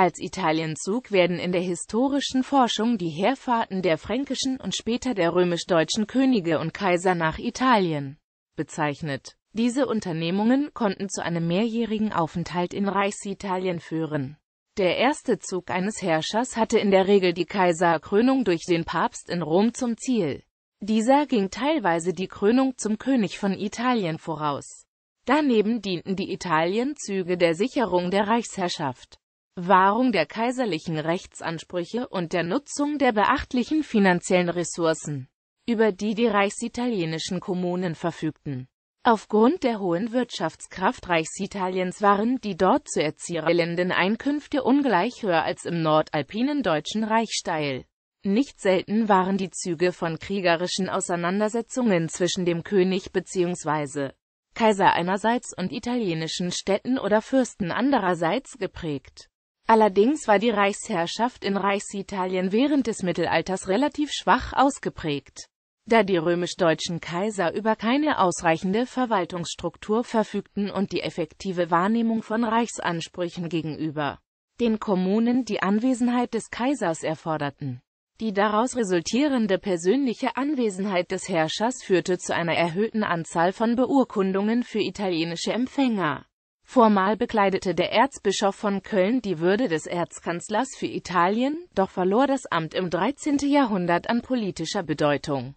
Als Italienzug werden in der historischen Forschung die Heerfahrten der fränkischen und später der römisch-deutschen Könige und Kaiser nach Italien bezeichnet. Diese Unternehmungen konnten zu einem mehrjährigen Aufenthalt in Reichsitalien führen. Der erste Zug eines Herrschers hatte in der Regel die Kaiserkrönung durch den Papst in Rom zum Ziel. Dieser ging teilweise die Krönung zum König von Italien voraus. Daneben dienten die Italienzüge der Sicherung der Reichsherrschaft. Wahrung der kaiserlichen Rechtsansprüche und der Nutzung der beachtlichen finanziellen Ressourcen, über die die reichsitalienischen Kommunen verfügten. Aufgrund der hohen Wirtschaftskraft Reichsitaliens waren die dort zu erzielenden Einkünfte ungleich höher als im nordalpinen Deutschen Reich Nicht selten waren die Züge von kriegerischen Auseinandersetzungen zwischen dem König bzw. Kaiser einerseits und italienischen Städten oder Fürsten andererseits geprägt. Allerdings war die Reichsherrschaft in Reichsitalien während des Mittelalters relativ schwach ausgeprägt, da die römisch-deutschen Kaiser über keine ausreichende Verwaltungsstruktur verfügten und die effektive Wahrnehmung von Reichsansprüchen gegenüber den Kommunen die Anwesenheit des Kaisers erforderten. Die daraus resultierende persönliche Anwesenheit des Herrschers führte zu einer erhöhten Anzahl von Beurkundungen für italienische Empfänger. Formal bekleidete der Erzbischof von Köln die Würde des Erzkanzlers für Italien, doch verlor das Amt im 13. Jahrhundert an politischer Bedeutung.